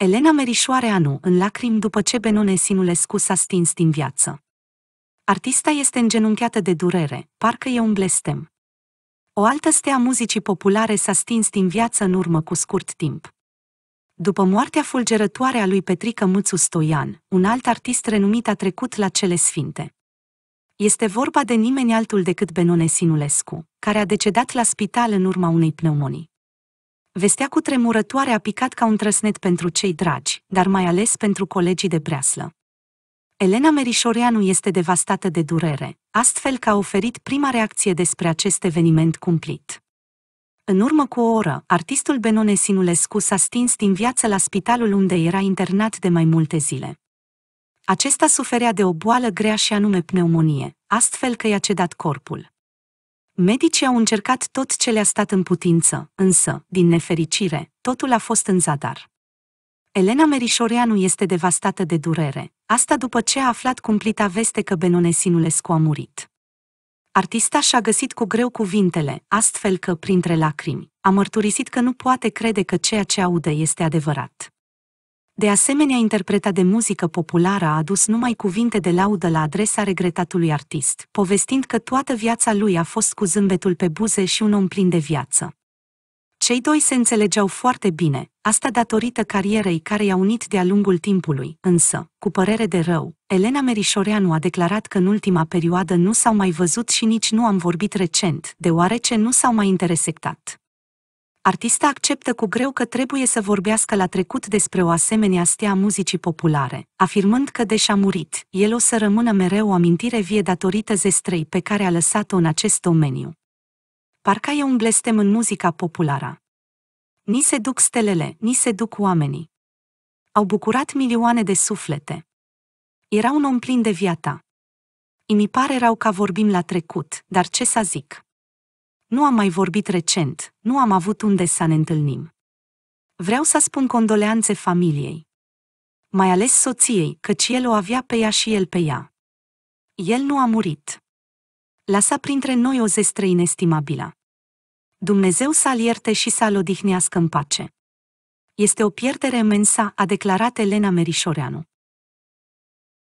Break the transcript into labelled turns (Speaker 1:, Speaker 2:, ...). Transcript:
Speaker 1: Elena Merișoareanu, în lacrimi după ce Benone Sinulescu s-a stins din viață. Artista este îngenunchiată de durere, parcă e un blestem. O altă stea muzicii populare s-a stins din viață în urmă cu scurt timp. După moartea fulgerătoare a lui Petrică Mâțu Stoian, un alt artist renumit a trecut la cele sfinte. Este vorba de nimeni altul decât Benone Sinulescu, care a decedat la spital în urma unei pneumonii. Vestea cu tremurătoare a picat ca un trăsnet pentru cei dragi, dar mai ales pentru colegii de preaslă. Elena Merișoreanu este devastată de durere, astfel că a oferit prima reacție despre acest eveniment cumplit. În urmă cu o oră, artistul Benone Sinulescu s-a stins din viață la spitalul unde era internat de mai multe zile. Acesta suferea de o boală grea și anume pneumonie, astfel că i-a cedat corpul. Medicii au încercat tot ce le-a stat în putință, însă, din nefericire, totul a fost în zadar. Elena Merișoreanu este devastată de durere, asta după ce a aflat cumplita veste că Benone Sinulescu a murit. Artista și-a găsit cu greu cuvintele, astfel că, printre lacrimi, a mărturisit că nu poate crede că ceea ce aude este adevărat. De asemenea, interpreta de muzică populară a adus numai cuvinte de laudă la adresa regretatului artist, povestind că toată viața lui a fost cu zâmbetul pe buze și un om plin de viață. Cei doi se înțelegeau foarte bine, asta datorită carierei care i-a unit de-a lungul timpului, însă, cu părere de rău, Elena Merișoreanu a declarat că în ultima perioadă nu s-au mai văzut și nici nu am vorbit recent, deoarece nu s-au mai intersectat artista acceptă cu greu că trebuie să vorbească la trecut despre o asemenea stea muzicii populare, afirmând că deși a murit, el o să rămână mereu o amintire vie datorită zestrei pe care a lăsat-o în acest domeniu. Parca e un blestem în muzica populară. Ni se duc stelele, ni se duc oamenii. Au bucurat milioane de suflete. Era un om plin de viața. Îmi pare rău ca vorbim la trecut, dar ce să zic? Nu am mai vorbit recent, nu am avut unde să ne întâlnim. Vreau să spun condoleanțe familiei. Mai ales soției, căci el o avea pe ea și el pe ea. El nu a murit. Lăsa printre noi o zestră inestimabilă. Dumnezeu să-l ierte și să-l odihnească în pace. Este o pierdere imensă, a declarat Elena Merișoreanu.